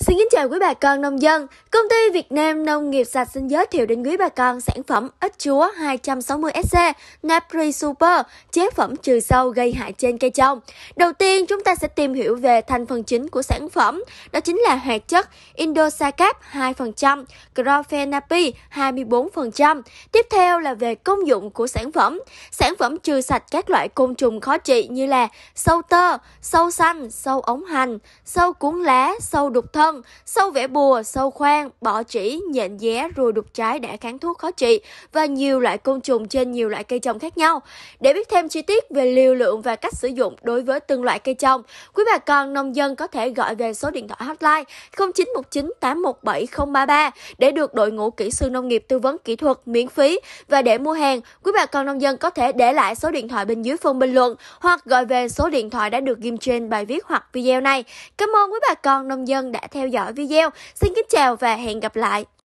Xin kính chào quý bà con nông dân. Công ty Việt Nam Nông nghiệp sạch xin giới thiệu đến quý bà con sản phẩm ít chúa 260SC Napri Super, chế phẩm trừ sâu gây hại trên cây trồng. Đầu tiên, chúng ta sẽ tìm hiểu về thành phần chính của sản phẩm, đó chính là hoạt chất Indosacap 2%, Crophenapi 24%. Tiếp theo là về công dụng của sản phẩm. Sản phẩm trừ sạch các loại côn trùng khó trị như là sâu tơ, sâu xanh, sâu ống hành, sâu cuốn lá, sâu đục thơ vân. Sâu vẽ bùa, sâu khoan, bọ chỉ, nhện dé, ruồi đục trái đã kháng thuốc khó trị và nhiều loại côn trùng trên nhiều loại cây trồng khác nhau. Để biết thêm chi tiết về liều lượng và cách sử dụng đối với từng loại cây trồng, quý bà con nông dân có thể gọi về số điện thoại hotline 0919 817033 để được đội ngũ kỹ sư nông nghiệp tư vấn kỹ thuật miễn phí và để mua hàng, quý bà con nông dân có thể để lại số điện thoại bên dưới phần bình luận hoặc gọi về số điện thoại đã được ghim trên bài viết hoặc video này. Cảm ơn quý bà con nông dân đã theo theo dõi video. Xin kính chào và hẹn gặp lại.